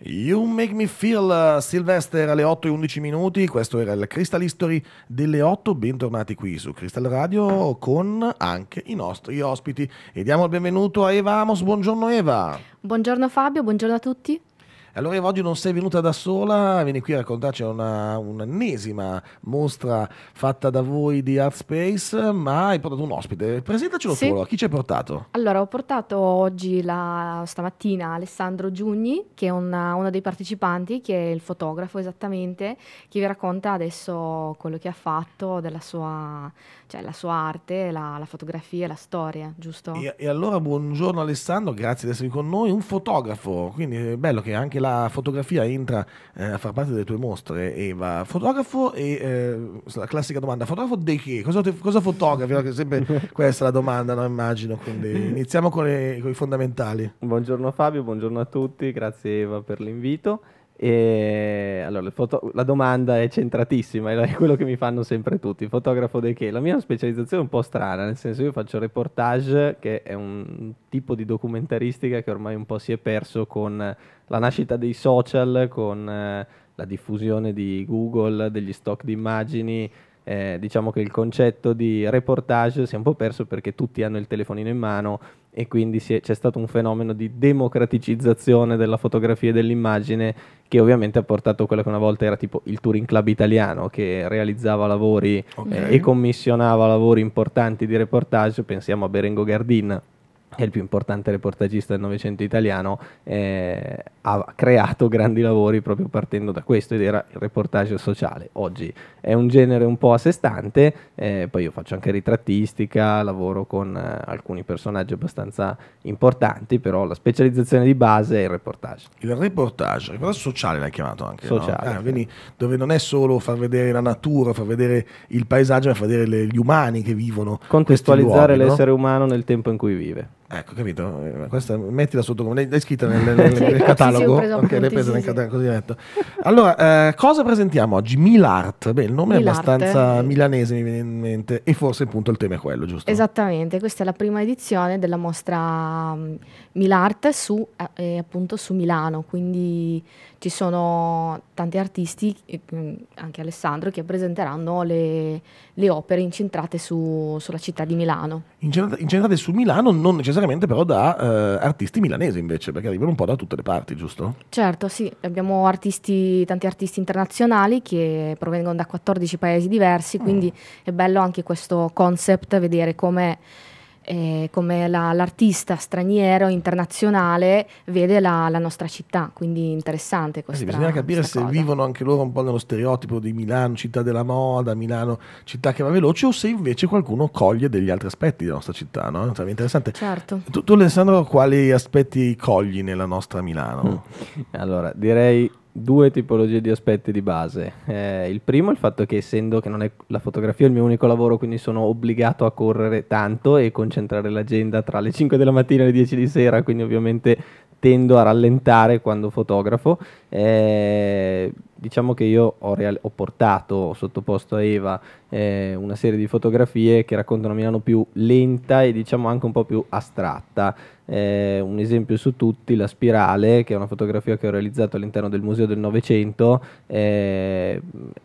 You Make Me Feel uh, Sylvester alle 8 e 11 minuti, questo era il Crystal History delle 8, bentornati qui su Crystal Radio con anche i nostri ospiti e diamo il benvenuto a Eva Amos, buongiorno Eva. Buongiorno Fabio, buongiorno a tutti. Allora oggi non sei venuta da sola, vieni qui a raccontarci una, un'ennesima mostra fatta da voi di Art Space, ma hai portato un ospite. Presentacelo sì. solo, chi ci hai portato? Allora, ho portato oggi, la, stamattina, Alessandro Giugni, che è una, uno dei partecipanti, che è il fotografo esattamente, che vi racconta adesso quello che ha fatto della sua, cioè, la sua arte, la, la fotografia, la storia, giusto? E, e allora buongiorno Alessandro, grazie di essere con noi, un fotografo, quindi è bello che anche che la fotografia entra eh, a far parte delle tue mostre, Eva. Fotografo e eh, la classica domanda, fotografo di che? Cosa, cosa fotografi? No, che sempre questa è la domanda, no? immagino. Quindi iniziamo con, le, con i fondamentali. Buongiorno Fabio, buongiorno a tutti, grazie Eva per l'invito. E allora, foto- la domanda è centratissima, è quello che mi fanno sempre tutti, fotografo di che? La mia specializzazione è un po' strana, nel senso io faccio reportage, che è un tipo di documentaristica che ormai un po' si è perso con la nascita dei social, con eh, la diffusione di Google, degli stock di immagini, eh, diciamo che il concetto di reportage si è un po' perso perché tutti hanno il telefonino in mano e quindi è, c'è stato un fenomeno di democraticizzazione della fotografia e dell'immagine che ovviamente ha portato a quello che una volta era tipo il Touring Club italiano che realizzava lavori okay. eh, e commissionava lavori importanti di reportage, pensiamo a Berengo Gardin è il più importante reportagista del Novecento italiano, eh, ha creato grandi lavori proprio partendo da questo ed era il reportage sociale. Oggi è un genere un po' a sé stante, eh, poi io faccio anche ritrattistica, lavoro con eh, alcuni personaggi abbastanza importanti, però la specializzazione di base è il reportage. Il reportage, il reportage sociale l'hai chiamato anche. Sociale. No? Eh, quindi dove non è solo far vedere la natura, far vedere il paesaggio, ma far vedere le, gli umani che vivono. Contestualizzare luoghi, l'essere no? umano nel tempo in cui vive. Ecco, capito? Eh, questa, mettila sotto come l'hai, scritta nel, nel, sì, nel catalogo. Sì, l'hai presa nel catalogo, così detto. Allora, eh, cosa presentiamo oggi? Milart. Beh, il nome Milarte. è abbastanza milanese, mi viene in mente, e forse appunto il tema è quello, giusto? Esattamente, questa è la prima edizione della mostra mm, Milart su, eh, eh, appunto, su Milano, quindi ci sono tanti artisti, mm, anche Alessandro, che presenteranno le, le opere incentrate su, sulla città di Milano. Incentrate, incentrate su Milano, non necessariamente necessariamente però da eh, artisti milanesi invece, perché arrivano un po' da tutte le parti, giusto? Certo, sì, abbiamo artisti, tanti artisti internazionali che provengono da 14 paesi diversi, mm. quindi mm. è bello anche questo concept, vedere come eh, come la, l'artista straniero internazionale vede la, la, nostra città, quindi interessante questo. eh sì, Bisogna capire se cosa. vivono anche loro un po' nello stereotipo di Milano, città della moda, Milano, città che va veloce, o se invece qualcuno coglie degli altri aspetti della nostra città, no? Sarebbe interessante. Certo. Tu, tu Alessandro quali aspetti cogli nella nostra Milano? Mm. allora, direi due tipologie di aspetti di base. Eh, il primo è il fatto che essendo che non è la fotografia è il mio unico lavoro, quindi sono obbligato a correre tanto e concentrare l'agenda tra le 5 della mattina e le 10 di sera, quindi ovviamente tendo a rallentare quando fotografo eh, diciamo che io ho, real- ho, portato, ho sottoposto a Eva eh, una serie di fotografie che raccontano Milano più lenta e diciamo anche un po' più astratta. Eh, un esempio su tutti, la spirale, che è una fotografia che ho realizzato all'interno del Museo del Novecento. Eh,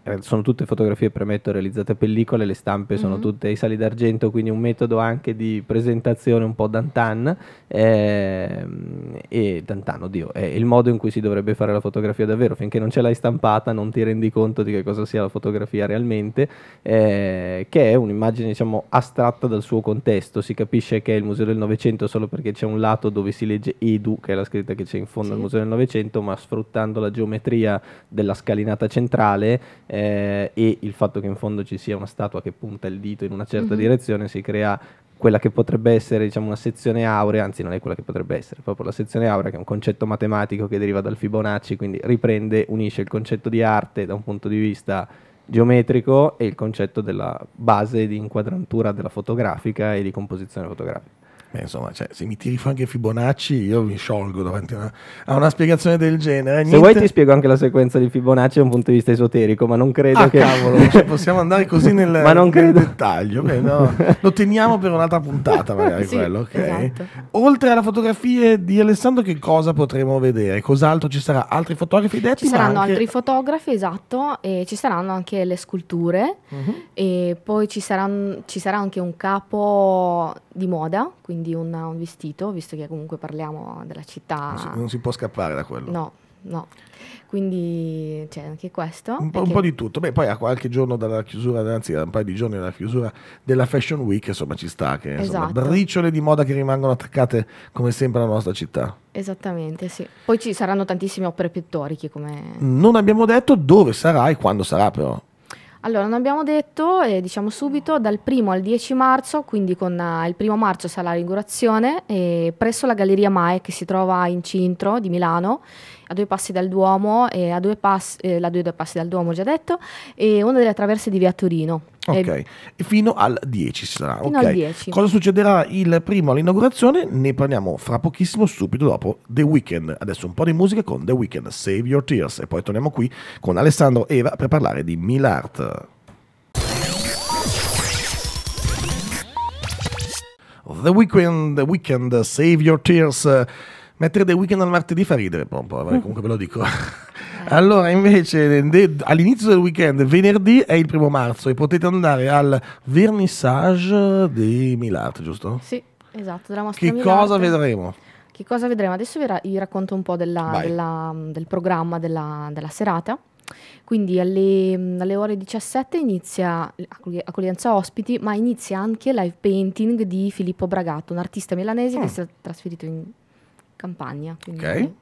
mm, sono tutte fotografie, premetto, realizzate a pellicole, le stampe mm-hmm. sono tutte ai sali d'argento, quindi un metodo anche di presentazione un po' d'antan. Eh, mm, e d'antan, oddio, è il modo in cui si dovrebbe fare la fotografia fotografia davvero, finché non ce l'hai stampata non ti rendi conto di che cosa sia la fotografia realmente, eh, che è un'immagine diciamo astratta dal suo contesto, si capisce che è il Museo del Novecento solo perché c'è un lato dove si legge Edu, che è la scritta che c'è in fondo sì. al Museo del Novecento, ma sfruttando la geometria della scalinata centrale eh, e il fatto che in fondo ci sia una statua che punta il dito in una certa mm-hmm. direzione si crea quella che potrebbe essere diciamo, una sezione aurea, anzi non è quella che potrebbe essere, è proprio la sezione aurea che è un concetto matematico che deriva dal Fibonacci, quindi riprende, unisce il concetto di arte da un punto di vista geometrico e il concetto della base di inquadrantura della fotografica e di composizione fotografica insomma, cioè, se mi tiri fuori anche Fibonacci, io mi sciolgo davanti a una, a una spiegazione del genere. Niente... Se vuoi ti spiego anche la sequenza di Fibonacci da un punto di vista esoterico, ma non credo ah, che... cavolo, cioè, possiamo andare così nel, ma non credo... nel dettaglio. Beh, no. Lo teniamo per un'altra puntata magari sì, quello, ok? Esatto. Oltre alla fotografia di Alessandro, che cosa potremo vedere? Cos'altro ci sarà? Altri fotografi detti? Ci saranno anche... altri fotografi, esatto, e ci saranno anche le sculture, uh-huh. e poi ci, saranno, ci sarà anche un capo di moda, quindi quindi una, un vestito, visto che comunque parliamo della città. Non si, non si può scappare da quello. No, no. Quindi c'è cioè, anche questo. Un po', un po di tutto. Beh, poi a qualche giorno dalla chiusura, anzi a un paio di giorni dalla chiusura della Fashion Week, insomma ci sta che insomma, esatto. briciole di moda che rimangono attaccate come sempre alla nostra città. Esattamente, sì. Poi ci saranno tantissime opere pittoriche come... Non abbiamo detto dove sarà e quando sarà però. Allora, non abbiamo detto, eh, diciamo subito, dal 1 al 10 marzo, quindi con eh, il 1 marzo sarà la inaugurazione, eh, presso la Galleria Mae che si trova in centro di Milano, a due passi dal Duomo, a due passi, eh, la due, due passi dal Duomo già detto, e una delle attraverse di Via Torino. Ok, e... fino al 10 ci sarà. Fino okay. 10. Cosa succederà il primo all'inaugurazione? Ne parliamo fra pochissimo, subito dopo The Weeknd. Adesso un po' di musica con The Weeknd, Save Your Tears. E poi torniamo qui con Alessandro Eva per parlare di Milart. The Weeknd, The Weeknd, Save Your Tears. Mettere The Weeknd al martedì fa ridere, un mm. comunque ve lo dico. Allora, invece, all'inizio del weekend, venerdì è il primo marzo e potete andare al vernissage di Milart, giusto? Sì, esatto, della mostra Che Milart. cosa vedremo? Che cosa vedremo? Adesso vi, ra- vi racconto un po' della, della, del programma della, della serata. Quindi alle, alle, ore 17 inizia accoglienza ospiti, ma inizia anche live painting di Filippo Bragato, un artista milanese mm. che si è trasferito in Campania. Quindi, okay.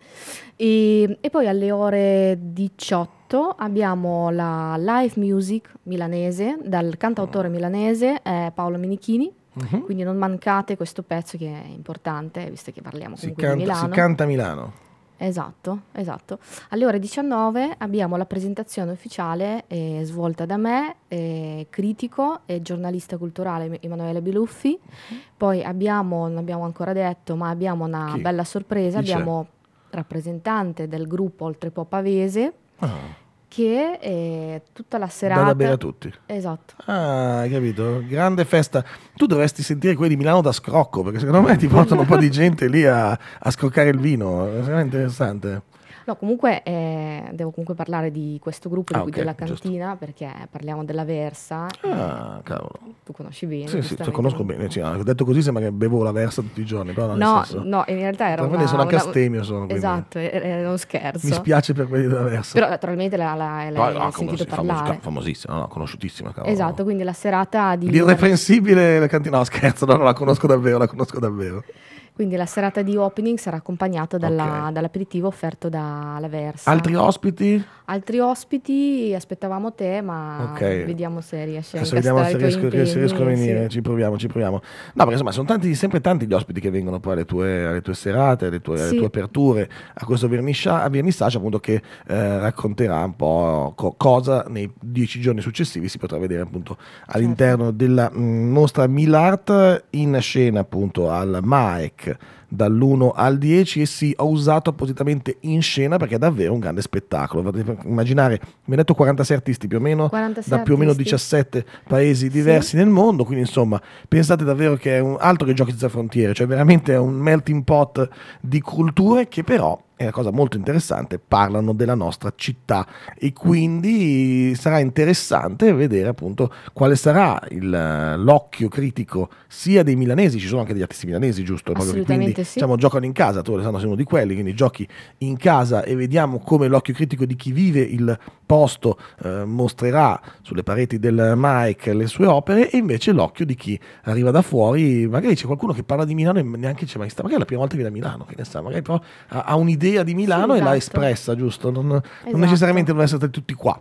e, e, poi alle ore 18 abbiamo la live music milanese dal cantautore mm. milanese eh, Paolo Menichini. Uh-huh. Quindi non mancate questo pezzo che è importante, visto che parliamo comunque canta, di Milano. Si canta Milano. Esatto, esatto. Alle ore 19 abbiamo la presentazione ufficiale eh, svolta da me, eh, critico e giornalista culturale Emanuele Biluffi. Mm. Poi abbiamo, non abbiamo ancora detto, ma abbiamo una Chi? bella sorpresa, Chi abbiamo c'è? rappresentante del gruppo Oltre Pavese. Ah che eh, tutta la serata... da bere a tutti. Esatto. Ah, hai capito? Grande festa. Tu dovresti sentire quelli di Milano da scrocco, perché secondo me ti portano un po' di gente lì a, a scroccare il vino. È veramente interessante. No, comunque eh, devo comunque parlare di questo gruppo, ah, di okay, della cantina, giusto. perché parliamo della Versa. Ah, cavolo. Tu conosci bene. Sì, sì, cioè, conosco bene. ho detto così sembra che bevo la Versa tutti i giorni. Però no, no, in realtà era una... sono anche una... astemio. Sono, esatto, era uno scherzo. Mi spiace per quelli della Versa. Però naturalmente la, la, la, no, no, sentito parlare. famosissima, no, conosciutissima, cavolo. Esatto, quindi la serata di... L'irreprensibile la cantina. No, scherzo, no, no, la conosco davvero, la conosco davvero. Quindi la serata di opening sarà accompagnata dalla, okay. dall'aperitivo offerto dalla Versa. Altri ospiti? Altri ospiti, aspettavamo te, ma okay. vediamo se riesci a vediamo se riesco, impegni, se riesco, a venire, sì. ci proviamo, ci proviamo. No, perché insomma sono tanti, sempre tanti gli ospiti che vengono poi alle tue, alle tue serate, alle tue, sì. alle tue, aperture, a questo vernissage appunto che eh, racconterà un po' co- cosa nei dieci giorni successivi si potrà vedere appunto all'interno certo. della mh, mm, nostra Milart in scena appunto al MAEC dall'1 al 10 e si ho usato appositamente in scena perché è davvero un grande spettacolo. Immaginare, mi ha detto 46 artisti più o meno, da più artisti. o meno 17 paesi diversi sì. nel mondo, quindi insomma pensate davvero che è un altro che giochi senza frontiere, cioè veramente è un melting pot di culture che però e la cosa molto interessante, parlano della nostra città e quindi sarà interessante vedere appunto quale sarà il, eh, l'occhio critico sia dei milanesi, ci sono anche degli artisti milanesi, giusto? Assolutamente quindi, sì. Diciamo, giocano in casa, tu Alessandro sei uno di quelli, quindi giochi in casa e vediamo come l'occhio critico di chi vive il posto eh, mostrerà sulle pareti del Mike le sue opere e invece l'occhio di chi arriva da fuori, magari c'è qualcuno che parla di Milano e neanche c'è mai stato, magari è la prima volta che viene a Milano, che ne sa, magari però ha, ha un'idea l'idea di Milano sì, esatto. e l'ha esatto. espressa, giusto? Non, non esatto. necessariamente devono essere tutti qua.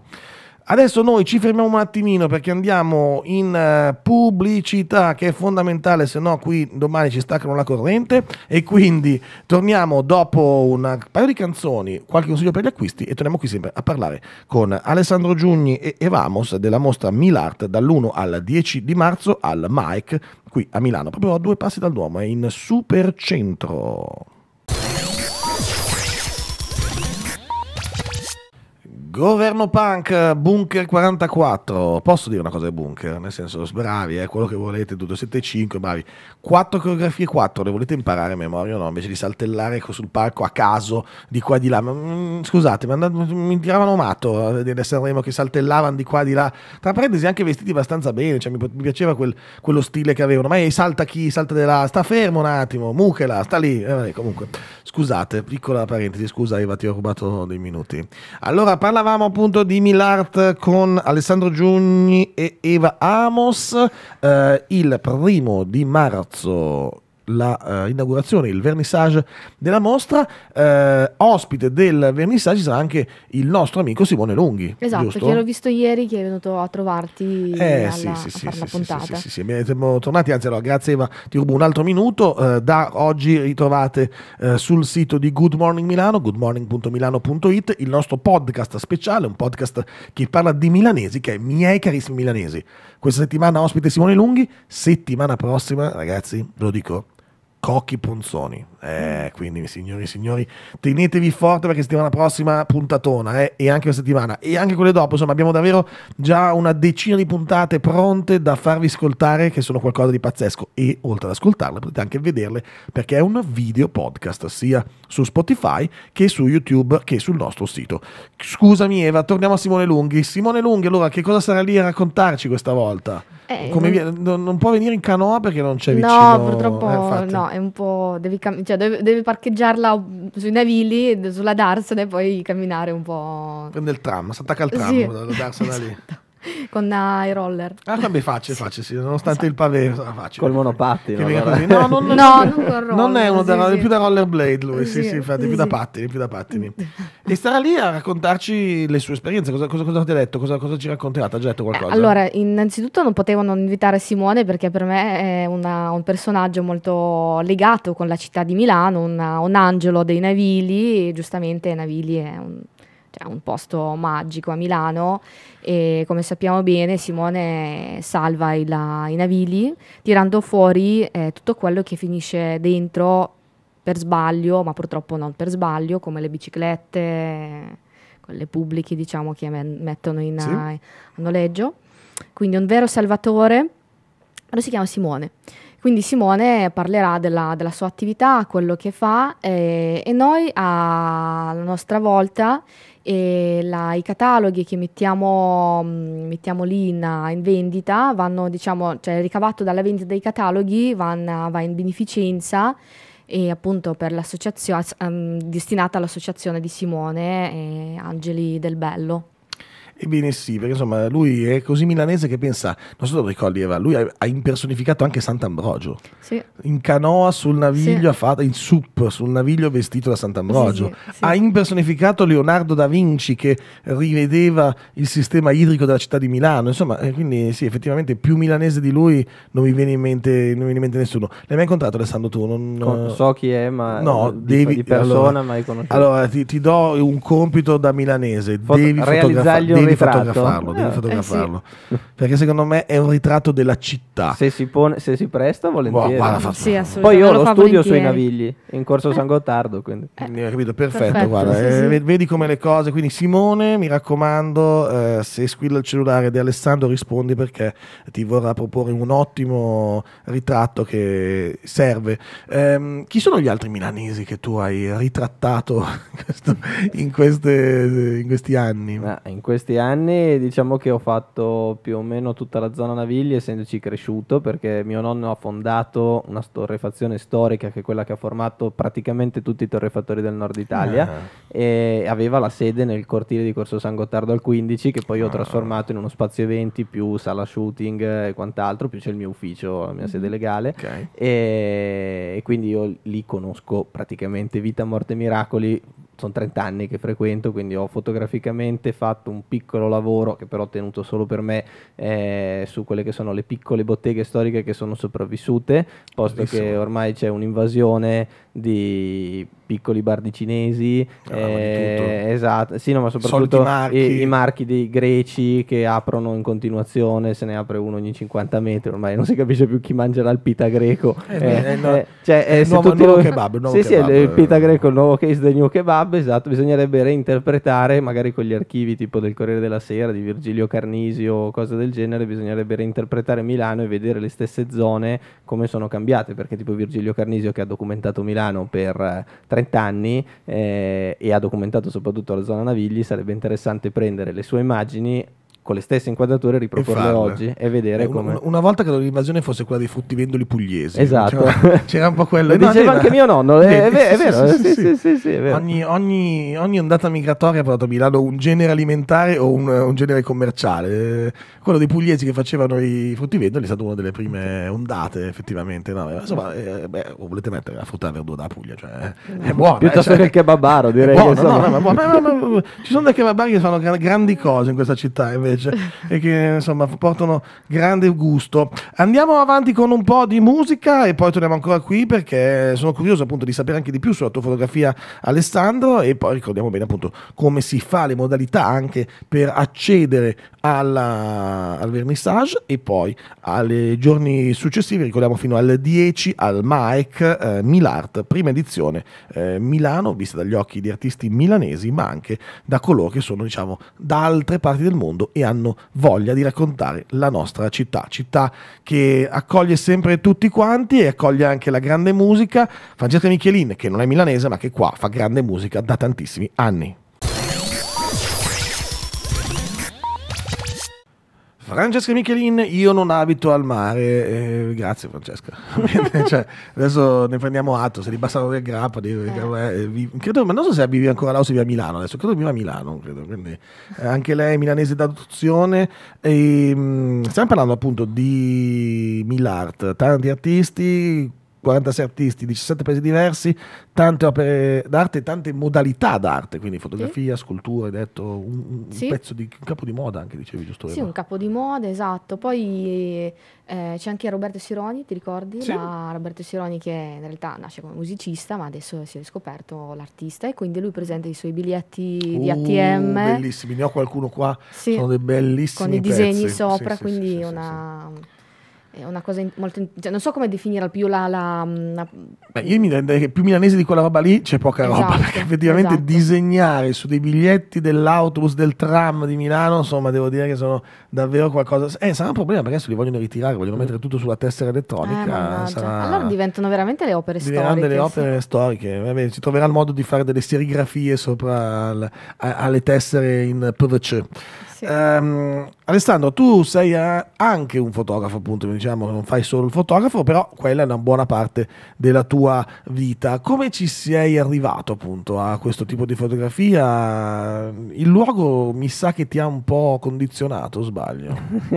Adesso noi ci fermiamo un attimino perché andiamo in eh, pubblicità che è fondamentale, se no qui domani ci staccano la corrente e quindi torniamo dopo un paio di canzoni, qualche consiglio per gli acquisti e torniamo qui sempre a parlare con Alessandro Giugni e Vamos della mostra Milart dall'1 al 10 di marzo al Mike qui a Milano, proprio a due passi dal Duomo, è in super centro. Governo Punk, Bunker 44. Posso dire una cosa di Bunker? Nel senso, bravi, è eh, quello che volete, 275, bravi. 4 coreografie, 4, le volete imparare a memoria o no? Invece di saltellare sul palco a caso, di qua e di là. Ma, mm, scusate, ma mi tiravano matto a eh, vedere Sanremo che saltellavano di qua e di là. Tra parentesi, anche vestiti abbastanza bene, cioè, mi, mi, piaceva quel, quello stile che avevano. Ma ehi, salta chi, salta di là, sta fermo un attimo, muchela, sta lì. Eh, comunque, scusate, piccola parentesi, scusa Eva, ti ho rubato dei minuti. Allora, parla parlavamo appunto di Milart con Alessandro Giugni e Eva Amos, eh, il primo di marzo l'inaugurazione, eh, uh, il vernissage della mostra. Uh, ospite del vernissage sarà anche il nostro amico Simone Lunghi. Esatto, giusto? che l'ho visto ieri che è venuto a trovarti eh, alla, sì, a sì, fare sì, la sì, puntata. Sì, sì, sì, siamo tornati, anzi allora, grazie Eva, ti rubo un altro minuto. Uh, da oggi ritrovate sul sito di Good Morning Milano, goodmorning.milano.it, il nostro podcast speciale, un podcast che parla di milanesi, che è Miei carissimi milanesi. Questa settimana ospite Simone Lunghi, settimana prossima, ragazzi, ve lo dico, Cocchi Punzoni. Eh, quindi, signori e signori, tenetevi forte perché settimana prossima puntatona eh, e anche la settimana e anche quelle dopo. Insomma, abbiamo davvero già una decina di puntate pronte da farvi ascoltare che sono qualcosa di pazzesco. E oltre ad ascoltarle, potete anche vederle perché è un video podcast sia su Spotify che su YouTube che sul nostro sito. Scusami, Eva, torniamo a Simone Lunghi. Simone Lunghi, allora, che cosa sarà lì a raccontarci questa volta? Eh, Come non... Via, non, può venire in canoa perché non c'è vicino. No, eh, purtroppo eh, no, è un po'... Devi, cam... cioè, devi, devi, parcheggiarla sui navili, sulla darsena e poi camminare un po'... Prende il tram, si attacca al tram, sì. la darsena esatto. lì con eh, i roller. Ah, vabbè, facile, facile, sì, nonostante esatto. il pavé, facile. Col monopattino. No, non, no, non, non, roller, non è uno sì, da, sì. più da rollerblade lui, sì, sì, sì infatti, più da pattini, più da pattini. e starà lì a raccontarci le sue esperienze, cosa, cosa, cosa ti ha detto, cosa, cosa, ci racconterà, ti ha detto eh, qualcosa? Eh, allora, innanzitutto non potevo non invitare Simone perché per me è una, un personaggio molto legato con la città di Milano, una, un angelo dei Navili, e giustamente Navili è un cioè un posto magico a Milano e come sappiamo bene Simone salva i, la, i navigli tirando fuori eh, tutto quello che finisce dentro per sbaglio, ma purtroppo non per sbaglio, come le biciclette, quelle pubbliche diciamo che mettono in, sì. a, eh, a noleggio. Quindi un vero salvatore, lo si chiama Simone. Quindi Simone parlerà della, della sua attività, quello che fa eh, e noi alla nostra volta e la, i cataloghi che mettiamo, mm, mettiamo lì in, in, vendita vanno, diciamo, cioè il ricavato dalla vendita dei cataloghi van, va in beneficenza e appunto per l'associazione um, destinata all'associazione di Simone e Angeli del Bello. Ebbene sì, perché insomma lui è così milanese che pensa, non so dove ricordi Eva, lui ha, ha impersonificato anche Sant'Ambrogio. Sì. In canoa sul naviglio, sì. ha fatto, in sup sul naviglio vestito da Sant'Ambrogio. Sì, ha impersonificato Leonardo da Vinci che rivedeva il sistema idrico della città di Milano. Insomma, eh, quindi sì, effettivamente più milanese di lui non mi viene in mente, non viene in mente nessuno. L'hai mai incontrato Alessandro tu? Non, Con, eh, so chi è, ma no, eh, di, devi, di persona allora, mai conosciuto. Allora ti, ti, do un compito da milanese, Fot- devi fotografare ritratto. devi fotografarlo, devi eh, fotografarlo. Eh, sì. perché secondo me è un ritratto della città. Se si, pone, se si presta, volentieri. Wow, guarda, sì, Poi io lo, lo studio sui Navigli, in corso eh. San Gottardo. Quindi. Eh, eh, capito, perfetto, perfetto guarda, sì, eh, vedi come le cose. Quindi Simone, mi raccomando, eh, se squilla il cellulare di Alessandro rispondi perché ti vorrà proporre un ottimo ritratto che serve. Ehm, chi sono gli altri milanesi che tu hai ritrattato questo, in, queste, in, questi anni? Ma in questi anni diciamo che ho fatto più o meno tutta la zona Navigli essendoci cresciuto perché mio nonno ha fondato una torrefazione storica che è quella che ha formato praticamente tutti i torrefattori del nord Italia ah. e aveva la sede nel cortile di Corso San Gottardo al 15 che poi ho ah. trasformato in uno spazio eventi più sala shooting e quant'altro, più c'è il mio ufficio, la mia sede mm-hmm. legale okay. e, e quindi io lì conosco praticamente vita, morte, miracoli sono 30 anni che frequento, quindi ho fotograficamente fatto un piccolo lavoro che però ho tenuto solo per me eh, su quelle che sono le piccole botteghe storiche che sono sopravvissute, posto Bellissimo. che ormai c'è un'invasione di piccoli bardi cinesi, ah, eh, esatto, sì, no, ma soprattutto marchi. I, i, marchi dei greci che aprono in continuazione, se ne apre uno ogni 50 metri, ormai non si capisce più chi mangerà il pita greco. Eh, eh, eh, no, eh, cioè, è eh, il nuovo, tutti... nuovo kebab. Il nuovo sì, kebab. sì, il pita greco, il nuovo case del new kebab, esatto, bisognerebbe reinterpretare, magari con gli archivi tipo del Corriere della Sera, di Virgilio Carnisio o cose del genere, bisognerebbe reinterpretare Milano e vedere le stesse zone come sono cambiate, perché tipo Virgilio Carnisio che ha documentato Milano per tre 30 anni eh, e ha documentato soprattutto la zona Navigli, sarebbe interessante prendere le sue immagini con le stesse inquadrature riproporle oggi e vedere eh, un, come. Una volta che l'invasione fosse quella dei fruttivendoli pugliesi. Esatto. Cioè, c'era un po' quello. Lo no, anche mio nonno, è, è, è vero. Ogni, ondata migratoria ha portato a Milano un genere alimentare o un, un, genere commerciale. Eh, quello dei pugliesi che facevano i fruttivendoli è stata una delle prime ondate, effettivamente. No, insomma, eh, beh, volete mettere la frutta e la verdura da Puglia, cioè, eh, mm. è buono. Piuttosto eh, cioè, che il kebabaro, direi. Buono, ci sono dei kebabari che fanno grandi cose in questa città, è vero invece e che insomma portano grande gusto. Andiamo avanti con un po' di musica e poi torniamo ancora qui perché sono curioso appunto di sapere anche di più sulla tua fotografia Alessandro e poi ricordiamo bene appunto come si fa, le modalità anche per accedere alla, al vernissage e poi ai giorni successivi, ricordiamo fino al 10 al MAEC eh, Milart, prima edizione eh, Milano, vista dagli occhi di artisti milanesi ma anche da coloro che sono diciamo da altre parti del mondo e e hanno voglia di raccontare la nostra città, città che accoglie sempre tutti quanti e accoglie anche la grande musica. Francesca Michelin, che non è milanese ma che qua fa grande musica da tantissimi anni. Francesca Michelin, io non abito al mare. Eh, grazie Francesca. cioè, adesso ne prendiamo atto, se li bastano le grappa, di, eh. eh, eh credo, ma non so se vivi ancora là o se vivi a Milano adesso, credo viva a Milano, credo, quindi, eh, anche lei è milanese d'adozione. E, mh, mm, stiamo parlando appunto di Milart, tanti artisti, 46 artisti, 17 paesi diversi, tante opere d'arte, tante modalità d'arte, quindi fotografia, sì. scultura, hai detto, un, un sì. pezzo di un capo di moda anche, dicevi giusto? Eva. Sì, un capo di moda, esatto. Poi eh, c'è anche Roberto Sironi, ti ricordi? Sì. La, Roberto Sironi che in realtà nasce come musicista, ma adesso si è scoperto l'artista e quindi lui presenta i suoi biglietti uh, di ATM. Bellissimi, ne ho qualcuno qua, sono dei bellissimi Con i disegni pezzi. sopra, quindi una... È una cosa in- molto. In- cioè, non so come definire più la. la, mm, la... Beh, io mi rendo che più milanese di quella roba lì c'è poca esatto, roba. Perché effettivamente esatto. disegnare su dei biglietti dell'autobus, del tram di Milano, insomma, devo dire che sono davvero qualcosa. Eh, sarà un problema perché adesso li vogliono ritirare, vogliono mm. mettere tutto sulla tessera elettronica. Eh, sarà... Allora diventano veramente le opere Diventeranno storiche. Diventeranno delle opere sì. storiche. Vabbè, ci troverà il modo di fare delle serigrafie sopra al, a, alle tessere in PVC. Um, Alessandro, tu sei eh, anche un fotografo, appunto, diciamo, non fai solo il fotografo, però quella è una buona parte della tua vita. Come ci sei arrivato appunto a questo tipo di fotografia? Il luogo mi sa che ti ha un po' condizionato, sbaglio?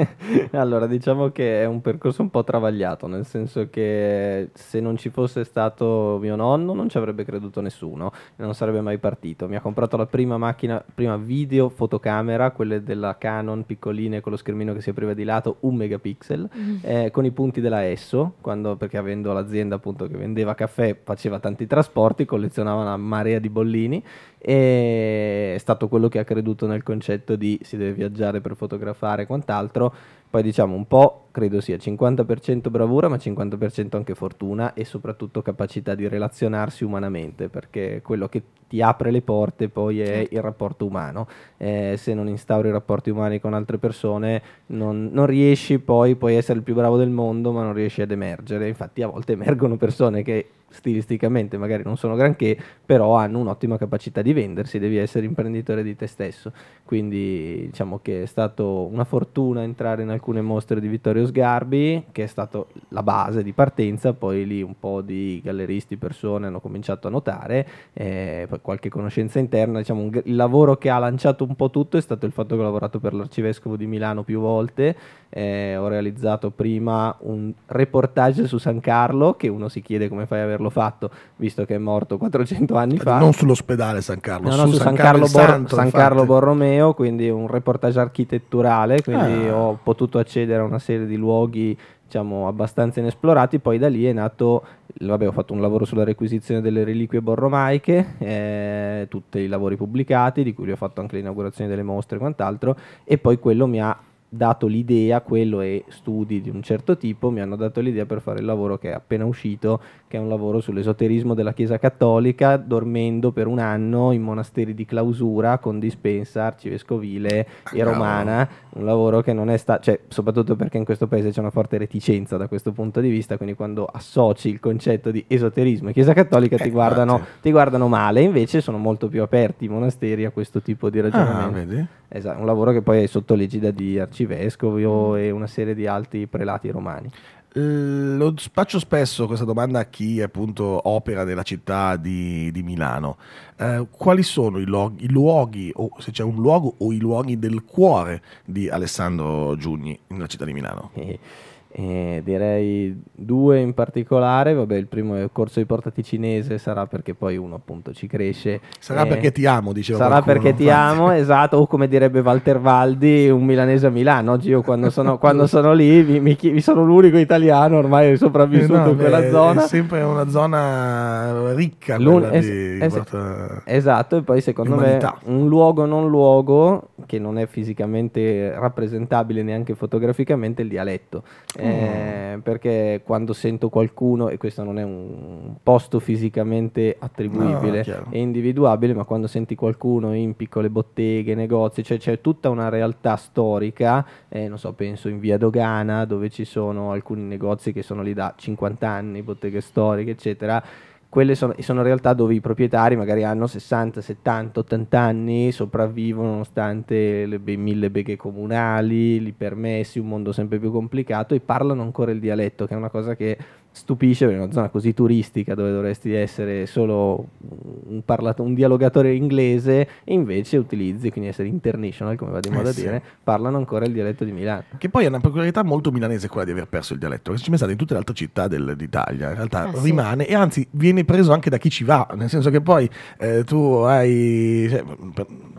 allora, diciamo che è un percorso un po' travagliato, nel senso che se non ci fosse stato mio nonno non ci avrebbe creduto nessuno, non sarebbe mai partito. Mi ha comprato la prima macchina, prima video fotocamera, quelle del della Canon piccoline con lo schermino che si apriva di lato, un megapixel, mm. eh, con i punti della Esso, quando, perché avendo l'azienda appunto che vendeva caffè faceva tanti trasporti, collezionava una marea di bollini e è stato quello che ha creduto nel concetto di si deve viaggiare per fotografare e quant'altro. Poi diciamo un po' credo sia 50% bravura, ma 50% anche fortuna e soprattutto capacità di relazionarsi umanamente, perché quello che ti apre le porte poi è certo. il rapporto umano. Eh, se non instauri rapporti umani con altre persone, non, non, riesci poi, puoi essere il più bravo del mondo, ma non riesci ad emergere. Infatti, a volte emergono persone che stilisticamente magari non sono granché, però hanno un'ottima capacità di vendersi, devi essere imprenditore di te stesso. Quindi diciamo che è stata una fortuna entrare in alcune mostre di Vittorio Mario Sgarbi, che è stato la base di partenza, poi lì un po' di galleristi, persone hanno cominciato a notare, eh, poi qualche conoscenza interna, diciamo, un, il lavoro che ha lanciato un po' tutto è stato il fatto che ho lavorato per l'Arcivescovo di Milano più volte, eh, ho realizzato prima un reportage su San Carlo, che uno si chiede come fai ad averlo fatto, visto che è morto 400 anni fa. Non sull'ospedale San Carlo, no, no, su, su San, San, Carlo, Bor- San Carlo Borromeo, quindi un reportage architetturale, quindi ah. ho potuto accedere a una serie di di luoghi diciamo, abbastanza inesplorati, poi da lì è nato, vabbè, ho fatto un lavoro sulla requisizione delle reliquie borromaiche, eh, tutti i lavori pubblicati, di cui ho fatto anche l'inaugurazione delle mostre e quant'altro, e poi quello mi ha dato l'idea, quello e studi di un certo tipo mi hanno dato l'idea per fare il lavoro che è appena uscito, che è un lavoro sull'esoterismo della Chiesa Cattolica, dormendo per un anno in monasteri di clausura con dispensa arcivescovile e ah, romana, un lavoro che non è stato, cioè, soprattutto perché in questo paese c'è una forte reticenza da questo punto di vista, quindi quando associ il concetto di esoterismo e Chiesa Cattolica eh, ti, guardano, ti, guardano, male, invece sono molto più aperti i monasteri a questo tipo di ah, ragionamento. Ah, esatto, un lavoro che poi è sotto legida di arcivescovile arcivescovio mm. e una serie di altri prelati romani? Lo faccio spesso questa domanda a chi appunto opera nella città di, di Milano. Eh, quali sono i, luoghi, i luoghi o se c'è un luogo o i luoghi del cuore di Alessandro Giugni nella città di Milano? Eh, direi due in particolare, vabbè il primo è il corso di portati cinese. sarà perché poi uno appunto ci cresce. Sarà eh, perché ti amo, dicevo. Sarà qualcuno, perché infatti. ti amo, esatto, o come direbbe Walter Valdi, un milanese a Milano, oggi io quando sono, quando sono lì mi, mi, mi, sono l'unico italiano ormai sopravvissuto eh no, in quella beh, zona. È sempre una zona ricca L'un- es- es- Esatto, e poi secondo umanità. me un luogo non luogo che non è fisicamente rappresentabile neanche fotograficamente il dialetto. Eh, mm. perché quando sento qualcuno, e questo non è un posto fisicamente attribuibile no, e individuabile, ma quando senti qualcuno in piccole botteghe, negozi, cioè c'è tutta una realtà storica, eh, non so, penso in via Dogana, dove ci sono alcuni negozi che sono lì da 50 anni, botteghe storiche, eccetera quelle sono, sono, realtà dove i proprietari magari hanno 60, 70, 80 anni, sopravvivono nonostante le be- mille beghe comunali, gli permessi, un mondo sempre più complicato e parlano ancora il dialetto, che è una cosa che stupisce perché in una zona così turistica dove dovresti essere solo un, parlato, un dialogatore inglese e invece utilizzi, quindi essere international come va di moda eh a dire, sì. parlano ancora il dialetto di Milano. Che poi è una peculiarità molto milanese quella di aver perso il dialetto, che ci pensate in tutte le altre città del, d'Italia, in realtà eh rimane sì. e anzi viene preso anche da chi ci va, nel senso che poi eh, tu hai, cioè,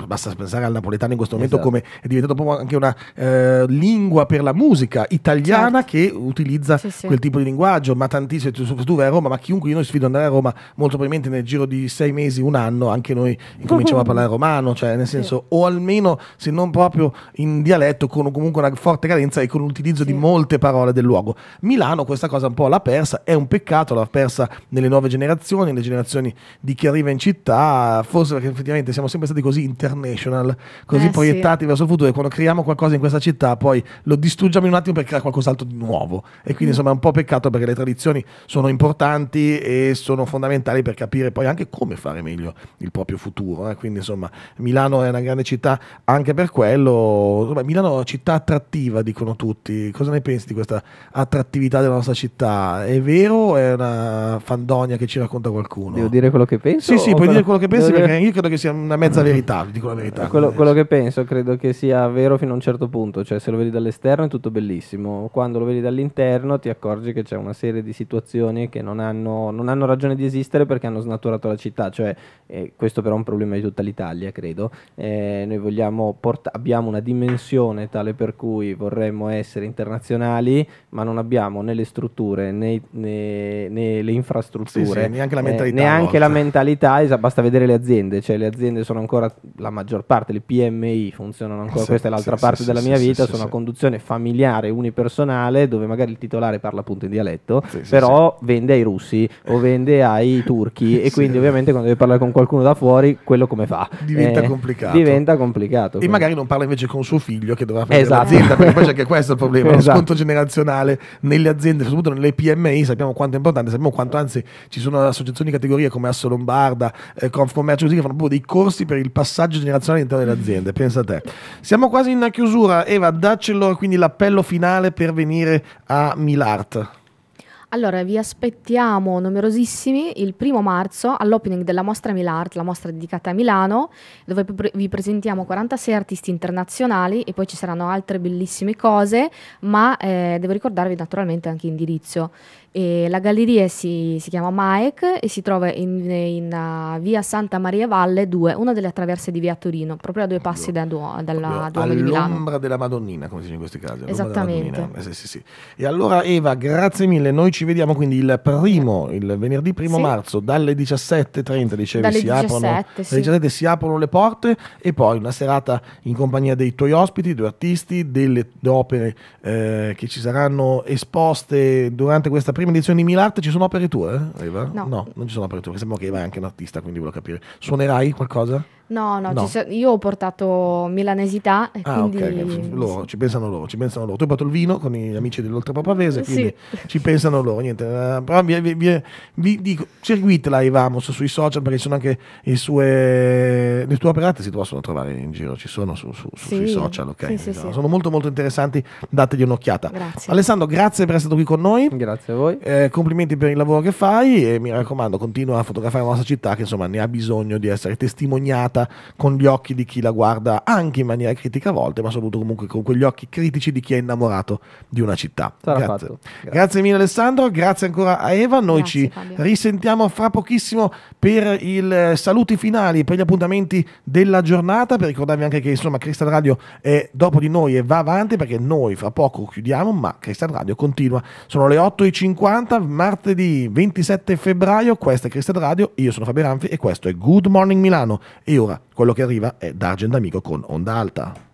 basta pensare al napoletano in questo momento esatto. come è diventato proprio anche una eh, lingua per la musica italiana certo. che utilizza sì, quel tipo di linguaggio, ma tantissimo, cioè, tu vai a Roma, ma chiunque io noi sfido andare a Roma, molto probabilmente nel giro di sei mesi, un anno, anche noi cominciamo a parlare romano, cioè nel senso, sì. o almeno se non proprio in dialetto, con comunque una forte cadenza e con l'utilizzo sì. di molte parole del luogo. Milano questa cosa un po' l'ha persa, è un peccato, l'ha persa nelle nuove generazioni, nelle generazioni di chi arriva in città, forse perché effettivamente siamo sempre stati così international, così eh, proiettati sì. verso il futuro e quando creiamo qualcosa in questa città poi lo distruggiamo in un attimo per creare qualcos'altro di nuovo. E quindi mm. insomma è un po' peccato perché le tradizioni audizioni sono importanti e sono fondamentali per capire poi anche come fare meglio il proprio futuro. Eh? Quindi insomma Milano è una grande città anche per quello. Insomma, Milano è una città attrattiva, dicono tutti. Cosa ne pensi di questa attrattività della nostra città? È vero o è una fandonia che ci racconta qualcuno? Devo dire quello che penso? Sì, sì, puoi quello... dire quello che pensi Devo perché io credo che sia una mezza mm. verità, dico la verità. Eh, quello, eh, quello che penso credo che sia vero fino a un certo punto, cioè se lo vedi dall'esterno è tutto bellissimo, quando lo vedi dall'interno ti accorgi che c'è una serie di situazioni che non hanno, non hanno, ragione di esistere perché hanno snaturato la città, cioè eh, questo però è un problema di tutta l'Italia, credo. Eh, noi port- abbiamo una dimensione tale per cui vorremmo essere internazionali, ma non abbiamo né le strutture né, né, né le infrastrutture, sì, sì, neanche la eh, mentalità. neanche la mentalità, es- eh, basta vedere le aziende, cioè le aziende sono ancora la maggior parte, le PMI funzionano ancora, sì, questa è l'altra parte della mia vita, sono a conduzione familiare unipersonale dove magari il titolare parla appunto in dialetto sì, però sì. vende ai russi o eh. vende ai turchi e quindi ovviamente quando deve parlare con qualcuno da fuori, quello come fa? Diventa eh, complicato. Diventa complicato. E quindi. magari non parla invece con suo figlio che dovrà fare esatto. l'azienda, perché poi c'è anche questo il problema, esatto. lo sconto generazionale nelle aziende, soprattutto nelle PMI, sappiamo quanto è importante, sappiamo quanto anzi ci sono associazioni di categoria come Asso Lombarda, eh, Confcommercio così che fanno proprio dei corsi per il passaggio generazionale all'interno delle aziende, pensa a te. Siamo quasi in chiusura, Eva, daccelo quindi l'appello finale per venire a Milart. Allora, vi aspettiamo numerosissimi il primo marzo all'opening della mostra Milart, la mostra dedicata a Milano, dove vi presentiamo 46 artisti internazionali e poi ci saranno altre bellissime cose, ma eh, devo ricordarvi naturalmente anche l'indirizzo. E la galleria si, si, chiama Mike e si trova in, in uh, via Santa Maria Valle 2, una delle attraverse di via Torino, proprio a due passi da Duo, dalla Duomo di Milano. All'ombra della Madonnina, come si dice in questi casi. Esattamente. Eh, sì, sì, sì. E allora Eva, grazie mille, noi ci vediamo quindi il primo, il venerdì primo marzo dalle 17.30, dicevi, dalle si, 17, aprono, dalle 17 si aprono le porte e poi una serata in compagnia dei tuoi ospiti, due artisti, delle opere eh, che ci saranno esposte durante questa prima prima edizione di Milart ci sono opere tue? Eva? No. no. non ci sono opere tue. Sembra che vai anche un artista, quindi volevo capire. Suonerai qualcosa? No, no, no. Sono, io ho portato milanesità. E ah, quindi... ok, loro, ci pensano loro, ci pensano loro. Tu hai portato il vino con gli amici dell'Oltrepapavese, quindi sì. ci pensano loro. Niente, eh, però vi, vi, vi, vi dico, seguitela Ivamos sui social perché ci sono anche le sue, le tue operate si possono trovare in giro, ci sono su, su, sì. sui social, ok? Sì, sono molto molto interessanti, dategli un'occhiata. Grazie. Alessandro, grazie per essere stato qui con noi. Grazie a voi. Eh, complimenti per il lavoro che fai e mi raccomando, continua a fotografare la nostra città che insomma ne ha bisogno di essere testimoniata guardata con gli occhi di chi la guarda anche in maniera critica a volte, ma soprattutto comunque con quegli occhi critici di chi è innamorato di una città. Grazie. Grazie. grazie. mille Alessandro, grazie ancora a Eva, noi grazie, ci Fabio. risentiamo fra pochissimo per i eh, saluti finali, per gli appuntamenti della giornata, per ricordarvi anche che insomma Crystal Radio è dopo di noi e va avanti perché noi fra poco chiudiamo, ma Crystal Radio continua. Sono le 8.50, martedì 27 febbraio, questa è Crystal Radio, io sono Fabio Ranfi e questo è Good Morning Milano e ora ora quello che arriva è Dargen D'Amico con Onda Alta.